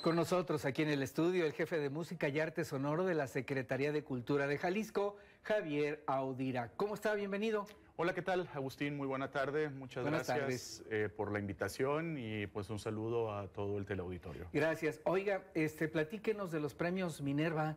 Con nosotros aquí en el estudio el jefe de música y arte sonoro de la Secretaría de Cultura de Jalisco, Javier Audira. ¿Cómo está? Bienvenido. Hola, ¿qué tal? Agustín, muy buena tarde. Muchas gracias eh, por la invitación y pues un saludo a todo el teleauditorio. Gracias. Oiga, este, platíquenos de los premios Minerva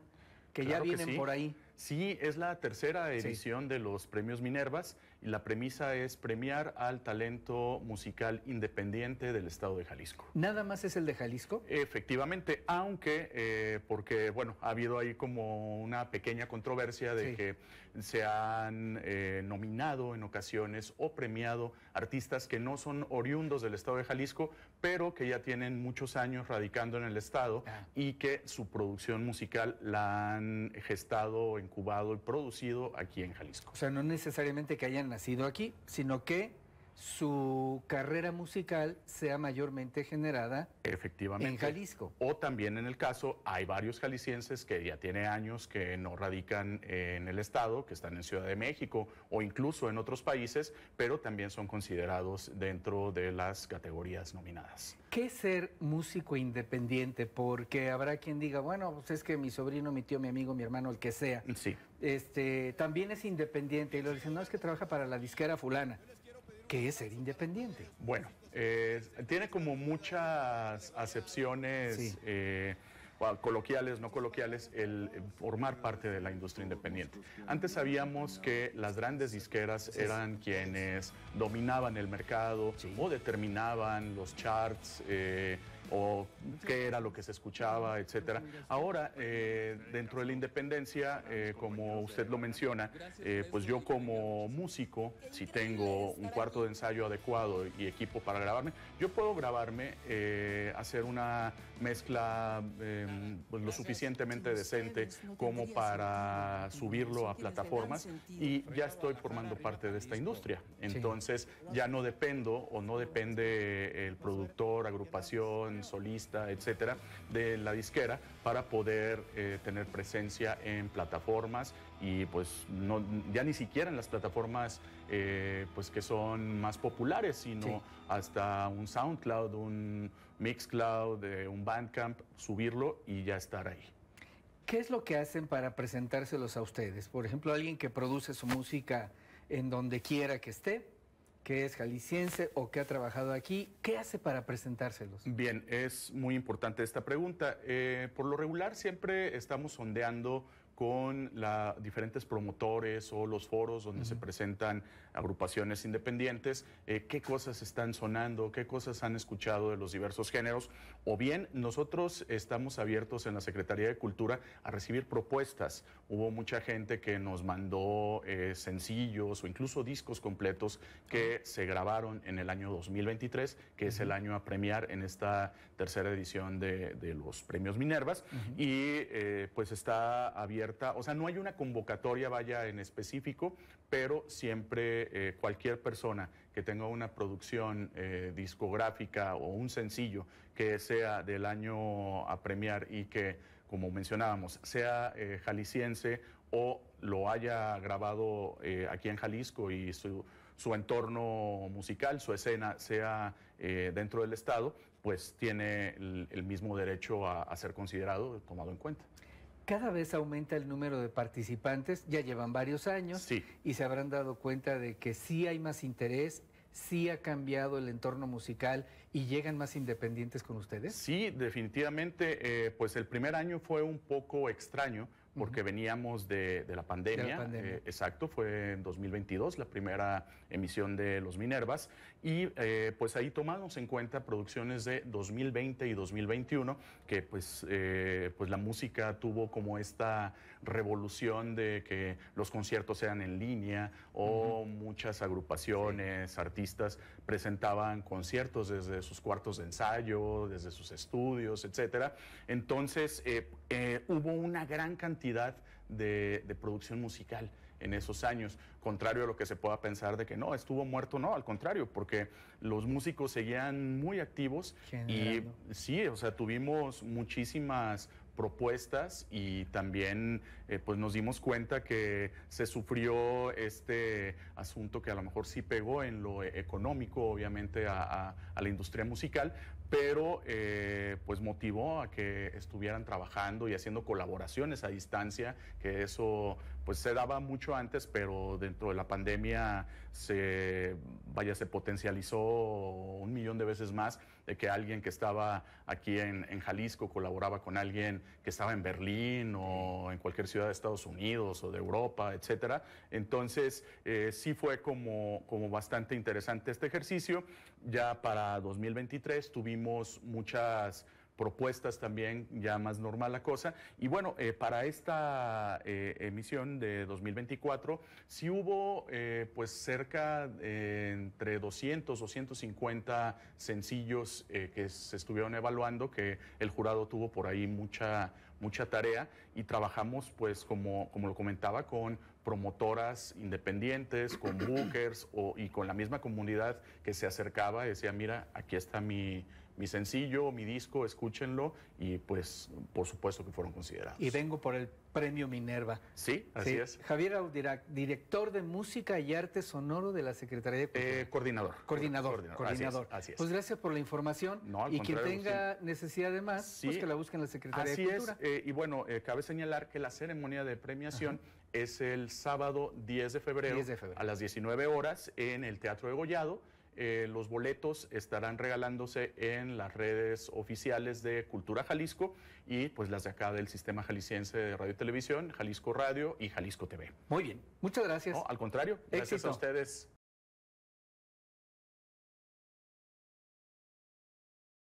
que ya vienen por ahí. Sí, es la tercera edición de los premios Minervas y la premisa es premiar al talento musical independiente del estado de Jalisco. ¿Nada más es el de Jalisco? Efectivamente, aunque, eh, porque, bueno, ha habido ahí como una pequeña controversia de que se han eh, nominado en ocasiones o premiado artistas que no son oriundos del estado de Jalisco, pero que ya tienen muchos años radicando en el Estado ah. y que su producción musical la han gestado, incubado y producido aquí en Jalisco. O sea, no necesariamente que hayan nacido aquí, sino que su carrera musical sea mayormente generada Efectivamente. en Jalisco. O también en el caso, hay varios jaliscienses que ya tiene años que no radican en el Estado, que están en Ciudad de México o incluso en otros países, pero también son considerados dentro de las categorías nominadas. ¿Qué ser músico independiente? Porque habrá quien diga, bueno, pues es que mi sobrino, mi tío, mi amigo, mi hermano, el que sea, sí. este, también es independiente. Y lo dicen, no, es que trabaja para la disquera fulana. ¿Qué es ser independiente? Bueno, eh, tiene como muchas acepciones. Eh, coloquiales, no coloquiales, el formar parte de la industria independiente. Antes sabíamos que las grandes disqueras eran quienes dominaban el mercado o determinaban los charts. Eh, o qué era lo que se escuchaba, etcétera. Ahora, eh, dentro de la independencia, eh, como usted lo menciona, eh, pues yo como músico, si tengo un cuarto de ensayo adecuado y equipo para grabarme, yo puedo grabarme, hacer una mezcla em, pues, lo suficientemente decente como para subirlo a plataformas y ya estoy formando parte de esta industria. Entonces, ya no dependo o no depende el productor, agrupación, solista, etcétera, de la disquera para poder eh, tener presencia en plataformas y pues ya ni siquiera en las plataformas eh, pues que son más populares, sino hasta un SoundCloud, un Mixcloud, eh, un Bandcamp, subirlo y ya estar ahí. ¿Qué es lo que hacen para presentárselos a ustedes? Por ejemplo, alguien que produce su música en donde quiera que esté, que es jalisciense o que ha trabajado aquí. ¿Qué hace para presentárselos? Bien, es muy importante esta pregunta. Eh, por lo regular siempre estamos sondeando con los diferentes promotores o los foros donde se presentan agrupaciones independientes, eh, qué cosas están sonando, qué cosas han escuchado de los diversos géneros, o bien nosotros estamos abiertos en la Secretaría de Cultura a recibir propuestas. Hubo mucha gente que nos mandó eh, sencillos o incluso discos completos que ah. se grabaron en el año 2023, que es el año a premiar en esta tercera edición de, los premios Minervas, y eh, pues está abierto o sea, no hay una convocatoria, vaya, en específico, pero siempre eh, cualquier persona que tenga una producción eh, discográfica o un sencillo que sea del año a premiar y que, como mencionábamos, sea eh, jalisciense o lo haya grabado aquí en Jalisco y su entorno musical, su escena sea dentro del Estado, pues tiene el, mismo derecho a ser considerado, tomado en cuenta cada vez aumenta el número de participantes, ya llevan varios años y se habrán dado cuenta de que sí hay más interés, sí ha cambiado el entorno musical y llegan más independientes con ustedes? Sí, definitivamente, eh, pues el primer año fue un poco extraño porque veníamos de, de, la pandemia. Eh, exacto, fue en 2022 la primera emisión de Los Minervas. Y eh, pues ahí tomamos en cuenta producciones de 2020 y 2021, que pues, eh, pues la música tuvo como esta revolución de que los conciertos sean en línea o muchas agrupaciones, artistas presentaban conciertos desde sus cuartos de ensayo, desde sus estudios, etcétera. Entonces hubo una gran cantidad de, producción musical en esos años, contrario a lo que se pueda pensar de que no, estuvo muerto, no, al contrario, porque los músicos seguían muy activos y sí, o sea, tuvimos muchísimas propuestas y también eh, pues nos dimos cuenta que se sufrió este asunto que a lo mejor sí pegó en lo económico obviamente a la industria musical pero eh, pues motivó a que estuvieran trabajando y haciendo colaboraciones a distancia, que eso pues se daba mucho antes, pero dentro de la pandemia se, vaya, se potencializó un millón de veces más de que alguien que estaba aquí en, Jalisco colaboraba con alguien que estaba en Berlín o en cualquier ciudad de Estados Unidos o de Europa, etcétera. Entonces eh, sí fue como, como bastante interesante este ejercicio. Ya para 2023 tuvimos muchas propuestas también, ya más normal la cosa. Y bueno, eh, para esta eh, emisión de 2024, si hubo eh, pues cerca entre 200 o 150 sencillos que se estuvieron evaluando, que el jurado tuvo por ahí mucha, mucha tarea y trabajamos pues como, como lo comentaba con promotoras independientes, con bookers o, y con la misma comunidad que se acercaba y decía, mira, aquí está mi mi sencillo, mi disco, escúchenlo y pues por supuesto que fueron considerados. Y vengo por el premio Minerva. Sí, así es. Javier Audirac, director de música y arte sonoro de la Secretaría de Cultura. Eh, coordinador. Coordinador. Coordinador. Así, es, Pues gracias por la información. y quien tenga necesidad de más, pues que la busquen en la Secretaría de Cultura. Eh, y bueno, eh, cabe señalar que la ceremonia de premiación es el sábado 10 de, febrero, 10 de febrero a las 19 horas en el Teatro de Gollado eh, los boletos estarán regalándose en las redes oficiales de Cultura Jalisco y pues las de acá del sistema jalisciense de radio y televisión, Jalisco Radio y Jalisco TV. Muy bien, muchas gracias. No, al contrario, gracias a ustedes.